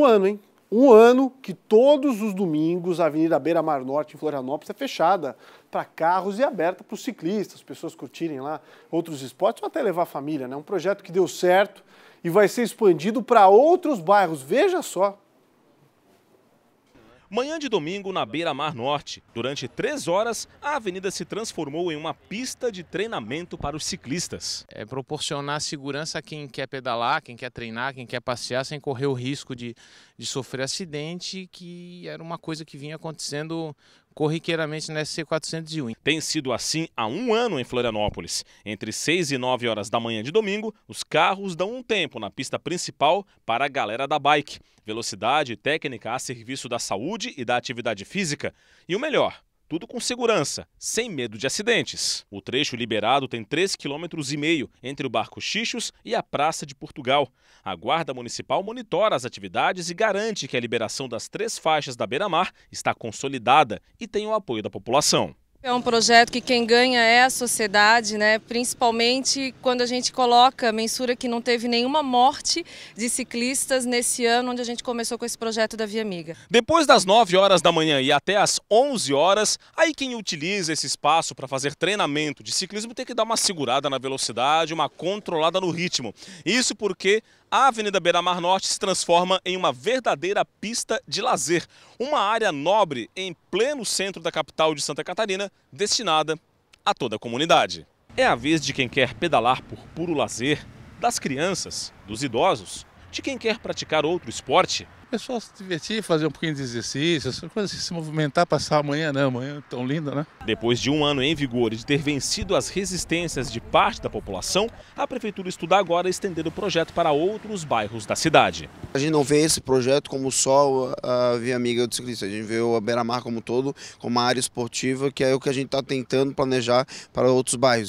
Um ano, hein? Um ano que todos os domingos a Avenida Beira Mar Norte, em Florianópolis, é fechada para carros e aberta para os ciclistas, pessoas curtirem lá outros esportes ou até levar a família. É né? um projeto que deu certo e vai ser expandido para outros bairros. Veja só Manhã de domingo, na beira-mar norte, durante três horas, a avenida se transformou em uma pista de treinamento para os ciclistas. É proporcionar segurança a quem quer pedalar, quem quer treinar, quem quer passear, sem correr o risco de, de sofrer acidente, que era uma coisa que vinha acontecendo corriqueiramente na SC401. Tem sido assim há um ano em Florianópolis. Entre 6 e 9 horas da manhã de domingo, os carros dão um tempo na pista principal para a galera da bike. Velocidade e técnica a serviço da saúde e da atividade física. E o melhor, tudo com segurança, sem medo de acidentes. O trecho liberado tem 3,5 km entre o Barco Xixos e a Praça de Portugal. A Guarda Municipal monitora as atividades e garante que a liberação das três faixas da beira-mar está consolidada e tem o apoio da população. É um projeto que quem ganha é a sociedade, né? principalmente quando a gente coloca, mensura que não teve nenhuma morte de ciclistas nesse ano onde a gente começou com esse projeto da Via Amiga. Depois das 9 horas da manhã e até as 11 horas, aí quem utiliza esse espaço para fazer treinamento de ciclismo tem que dar uma segurada na velocidade, uma controlada no ritmo. Isso porque a Avenida Beira Mar Norte se transforma em uma verdadeira pista de lazer, uma área nobre em pleno centro da capital de Santa Catarina, destinada a toda a comunidade. É a vez de quem quer pedalar por puro lazer, das crianças, dos idosos de quem quer praticar outro esporte. pessoal se divertir, fazer um pouquinho de exercício, essas coisas se movimentar, passar amanhã, né? Amanhã é tão linda, né? Depois de um ano em vigor e de ter vencido as resistências de parte da população, a Prefeitura estuda agora estender o projeto para outros bairros da cidade. A gente não vê esse projeto como só a Via Amiga do Ciclista, a gente vê o Beira-Mar como todo, como uma área esportiva, que é o que a gente está tentando planejar para outros bairros.